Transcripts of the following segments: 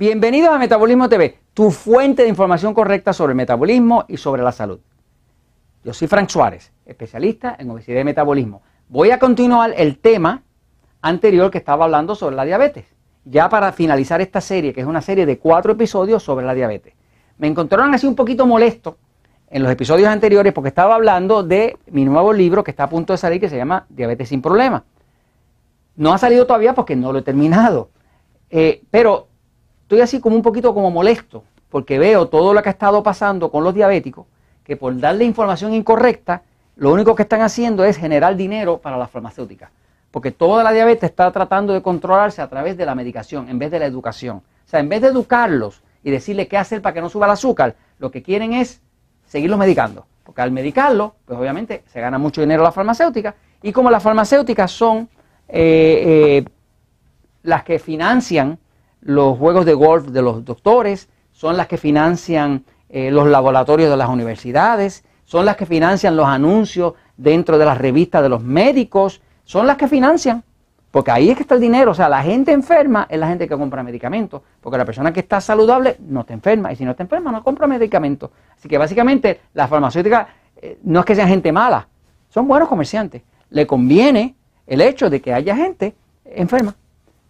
Bienvenidos a Metabolismo TV, tu fuente de información correcta sobre el metabolismo y sobre la salud. Yo soy Frank Suárez, especialista en obesidad y metabolismo. Voy a continuar el tema anterior que estaba hablando sobre la diabetes. Ya para finalizar esta serie, que es una serie de cuatro episodios sobre la diabetes. Me encontraron así un poquito molesto en los episodios anteriores porque estaba hablando de mi nuevo libro que está a punto de salir que se llama Diabetes sin Problemas. No ha salido todavía porque no lo he terminado. Eh, pero estoy así como un poquito como molesto, porque veo todo lo que ha estado pasando con los diabéticos, que por darle información incorrecta, lo único que están haciendo es generar dinero para la farmacéutica Porque toda la diabetes está tratando de controlarse a través de la medicación, en vez de la educación. O sea, en vez de educarlos y decirles qué hacer para que no suba el azúcar, lo que quieren es seguirlos medicando. Porque al medicarlo, pues obviamente se gana mucho dinero la farmacéutica Y como las farmacéuticas son eh, eh, las que financian los juegos de golf de los doctores, son las que financian eh, los laboratorios de las universidades, son las que financian los anuncios dentro de las revistas de los médicos, son las que financian. Porque ahí es que está el dinero. O sea, la gente enferma es la gente que compra medicamentos. Porque la persona que está saludable no te enferma. Y si no está enferma, no compra medicamentos. Así que básicamente la farmacéutica eh, no es que sea gente mala. Son buenos comerciantes. Le conviene el hecho de que haya gente enferma.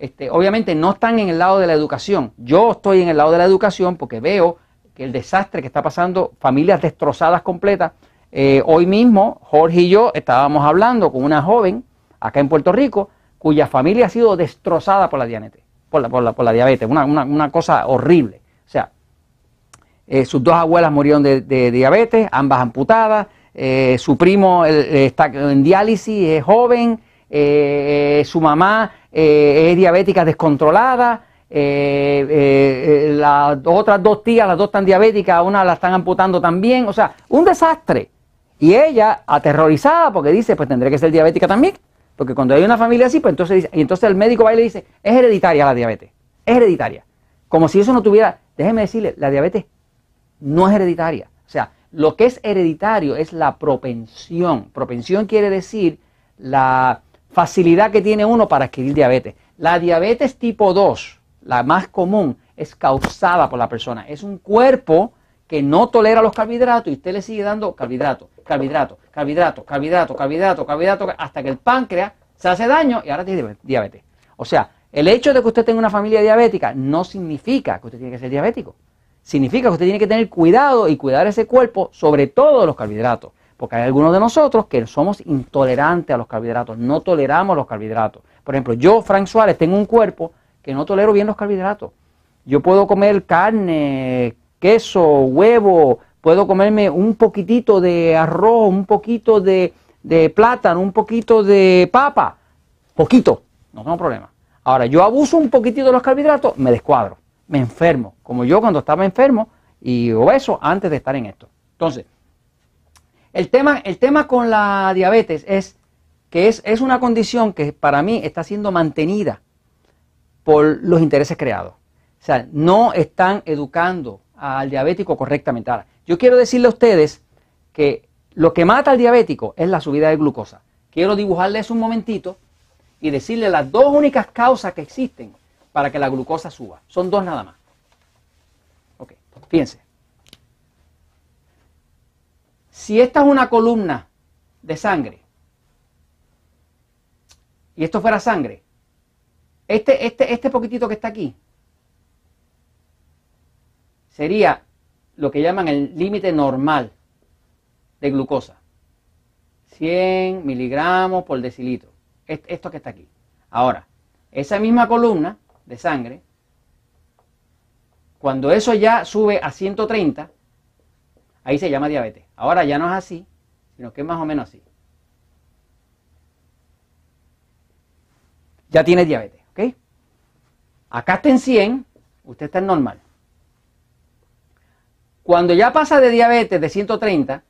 Este, obviamente no están en el lado de la educación. Yo estoy en el lado de la educación porque veo que el desastre que está pasando, familias destrozadas completas. Eh, hoy mismo Jorge y yo estábamos hablando con una joven acá en Puerto Rico cuya familia ha sido destrozada por la diabetes, por la, por la, diabetes, una, cosa horrible. O sea, eh, sus dos abuelas murieron de, diabetes, ambas amputadas, eh, su primo está en diálisis, es joven, su mamá eh, es diabética descontrolada, eh, eh, las otras dos tías, las dos están diabéticas, una la están amputando también, o sea, un desastre. Y ella, aterrorizada, porque dice, pues tendré que ser diabética también, porque cuando hay una familia así, pues entonces y entonces el médico va y le dice, es hereditaria la diabetes, es hereditaria. Como si eso no tuviera, déjeme decirle, la diabetes no es hereditaria. O sea, lo que es hereditario es la propensión. Propensión quiere decir la, facilidad que tiene uno para adquirir diabetes. La diabetes tipo 2, la más común, es causada por la persona. Es un cuerpo que no tolera los carbohidratos y usted le sigue dando carbohidratos, carbohidratos, carbohidratos, carbohidrato, carbohidratos, carbohidrato, hasta que el páncreas se hace daño y ahora tiene diabetes. O sea, el hecho de que usted tenga una familia diabética no significa que usted tiene que ser diabético. Significa que usted tiene que tener cuidado y cuidar ese cuerpo, sobre todo los carbohidratos. Porque hay algunos de nosotros que somos intolerantes a los carbohidratos, no toleramos los carbohidratos. Por ejemplo, yo, Frank Suárez, tengo un cuerpo que no tolero bien los carbohidratos. Yo puedo comer carne, queso, huevo, puedo comerme un poquitito de arroz, un poquito de, plátano, un poquito de papa, poquito, no tengo problema. Ahora, yo abuso un poquitito de los carbohidratos, me descuadro, me enfermo, como yo cuando estaba enfermo y obeso antes de estar en esto. Entonces, el tema, el tema con la diabetes es que es, es una condición que para mí está siendo mantenida por los intereses creados. O sea, no están educando al diabético correctamente. Ahora, yo quiero decirle a ustedes que lo que mata al diabético es la subida de glucosa. Quiero dibujarles un momentito y decirles las dos únicas causas que existen para que la glucosa suba. Son dos nada más. Ok, fíjense. Si esta es una columna de sangre, y esto fuera sangre, este, este, este poquitito que está aquí sería lo que llaman el límite normal de glucosa. 100 miligramos por decilitro. Esto que está aquí. Ahora, esa misma columna de sangre, cuando eso ya sube a 130, ahí se llama diabetes. Ahora ya no es así, sino que es más o menos así. Ya tiene diabetes, ¿ok? Acá está en 100, usted está en normal. Cuando ya pasa de diabetes de 130,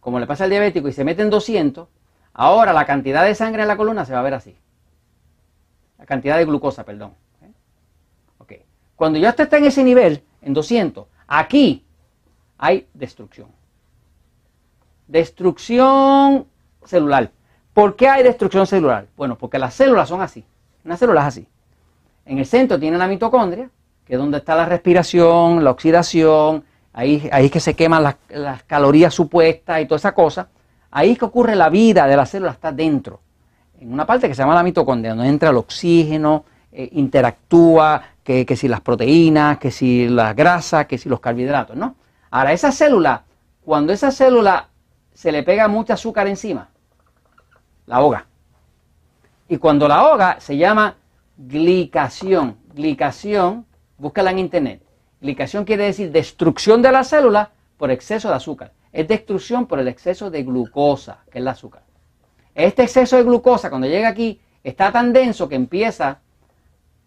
como le pasa al diabético y se mete en 200, ahora la cantidad de sangre en la columna se va a ver así. La cantidad de glucosa, perdón. ¿eh? ¿ok? Cuando ya usted está en ese nivel, en 200, aquí hay destrucción. Destrucción celular. ¿Por qué hay destrucción celular? Bueno, porque las células son así. Una célula es así. En el centro tiene la mitocondria, que es donde está la respiración, la oxidación, ahí, ahí es que se queman las, calorías supuestas y toda esa cosa. Ahí es que ocurre la vida de la célula, está dentro. En una parte que se llama la mitocondria, donde entra el oxígeno, eh, interactúa, que, que si las proteínas, que si las grasas, que si los carbohidratos, ¿no? Ahora, esa célula, cuando esa célula se le pega mucho azúcar encima, la ahoga. Y cuando la ahoga se llama glicación. Glicación, búscala en internet. Glicación quiere decir destrucción de la célula por exceso de azúcar. Es destrucción por el exceso de glucosa, que es el azúcar. Este exceso de glucosa cuando llega aquí está tan denso que empieza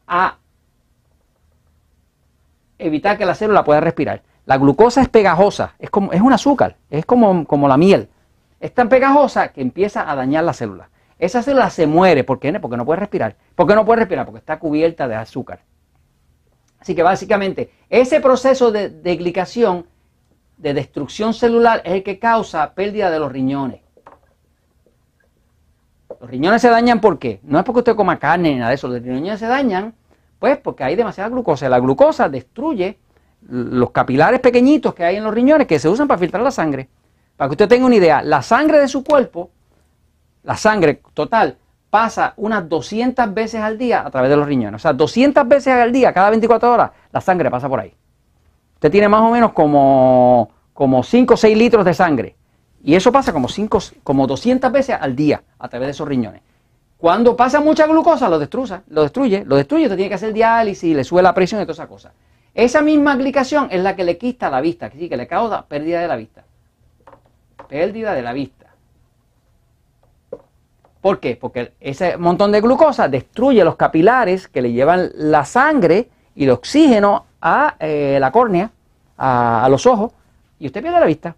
a evitar que la célula pueda respirar. La glucosa es pegajosa, es, como, es un azúcar, es como, como la miel. Es tan pegajosa que empieza a dañar la célula. Esa célula se muere, ¿por qué? Porque no puede respirar. ¿Por qué no puede respirar? Porque está cubierta de azúcar. Así que básicamente ese proceso de glicación de destrucción celular, es el que causa pérdida de los riñones. Los riñones se dañan ¿por qué? No es porque usted coma carne ni nada de eso, los riñones se dañan pues porque hay demasiada glucosa. La glucosa destruye los capilares pequeñitos que hay en los riñones que se usan para filtrar la sangre. Para que usted tenga una idea, la sangre de su cuerpo, la sangre total, pasa unas 200 veces al día a través de los riñones. O sea, 200 veces al día, cada 24 horas, la sangre pasa por ahí. Usted tiene más o menos como, como 5 o 6 litros de sangre. Y eso pasa como, 5, como 200 veces al día a través de esos riñones. Cuando pasa mucha glucosa, lo destruye, lo destruye, lo destruye. Usted tiene que hacer diálisis, le sube la presión y todas esas cosas. Esa misma aplicación es la que le quita la vista, que sí, que le causa pérdida de la vista. Pérdida de la vista. ¿Por qué? Porque ese montón de glucosa destruye los capilares que le llevan la sangre y el oxígeno a eh, la córnea, a, los ojos, y usted pierde la vista.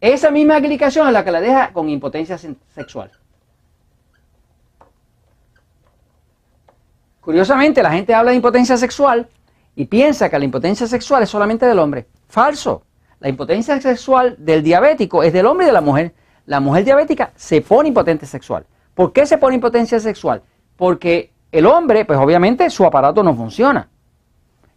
Esa misma aplicación es la que la deja con impotencia sexual. Curiosamente, la gente habla de impotencia sexual y piensa que la impotencia sexual es solamente del hombre. Falso. La impotencia sexual del diabético es del hombre y de la mujer. La mujer diabética se pone impotente sexual. ¿Por qué se pone impotencia sexual? Porque el hombre, pues obviamente su aparato no funciona.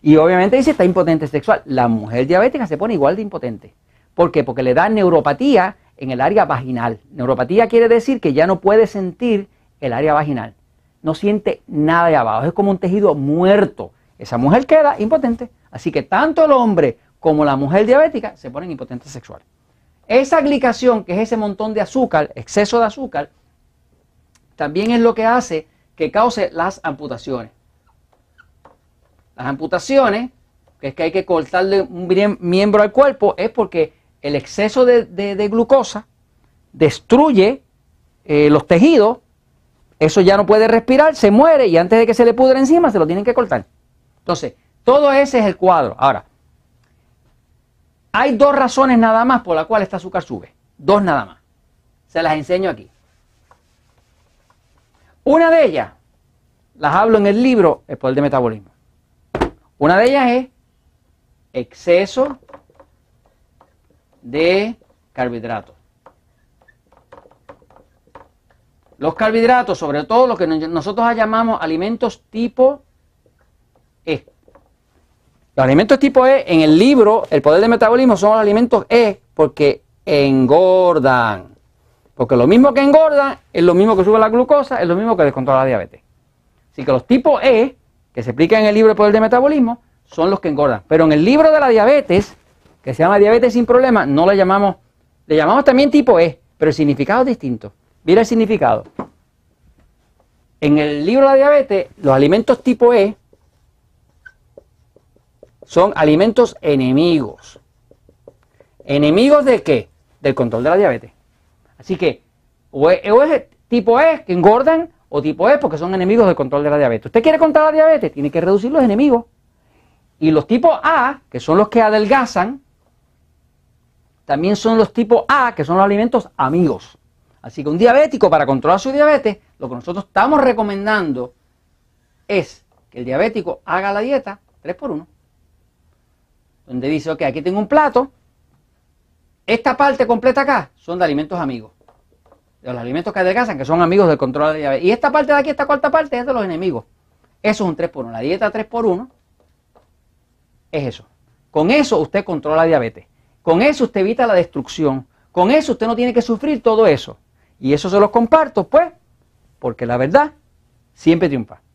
Y obviamente dice está impotente sexual. La mujer diabética se pone igual de impotente. ¿Por qué? Porque le da neuropatía en el área vaginal. Neuropatía quiere decir que ya no puede sentir el área vaginal. No siente nada de abajo. Es como un tejido muerto esa mujer queda impotente. Así que tanto el hombre como la mujer diabética se ponen impotentes sexuales. Esa glicación, que es ese montón de azúcar, exceso de azúcar, también es lo que hace que cause las amputaciones. Las amputaciones, que es que hay que cortarle un miembro al cuerpo, es porque el exceso de, glucosa destruye eh, los tejidos, eso ya no puede respirar, se muere y antes de que se le pudre encima se lo tienen que cortar. Entonces, todo ese es el cuadro. Ahora, hay dos razones nada más por las cuales esta azúcar sube. Dos nada más. Se las enseño aquí. Una de ellas, las hablo en el libro El Poder de Metabolismo. Una de ellas es exceso de carbohidratos. Los carbohidratos, sobre todo lo que nosotros llamamos alimentos tipo e. Los alimentos tipo E en el libro El poder del metabolismo son los alimentos E porque engordan. Porque lo mismo que engordan es lo mismo que sube la glucosa, es lo mismo que descontrola la diabetes. Así que los tipos E, que se explican en el libro El poder del metabolismo, son los que engordan. Pero en el libro de la diabetes, que se llama diabetes sin problemas, no le llamamos, le llamamos también tipo E, pero el significado es distinto. Mira el significado. En el libro de la diabetes, los alimentos tipo E son alimentos enemigos. ¿Enemigos de qué? Del control de la diabetes. Así que, o es, tipo E, que engordan, o tipo E, porque son enemigos del control de la diabetes. ¿Usted quiere controlar la diabetes? Tiene que reducir los enemigos. Y los tipos A, que son los que adelgazan, también son los tipos A, que son los alimentos amigos. Así que un diabético para controlar su diabetes, lo que nosotros estamos recomendando es que el diabético haga la dieta 3 por 1 donde dice, ok, aquí tengo un plato, esta parte completa acá son de alimentos amigos, de los alimentos que adelgazan, que son amigos del control de la diabetes. Y esta parte de aquí, esta cuarta parte, es de los enemigos. Eso es un 3x1. La dieta 3x1 es eso. Con eso usted controla la diabetes. Con eso usted evita la destrucción. Con eso usted no tiene que sufrir todo eso. Y eso se los comparto, pues, porque la verdad siempre triunfa.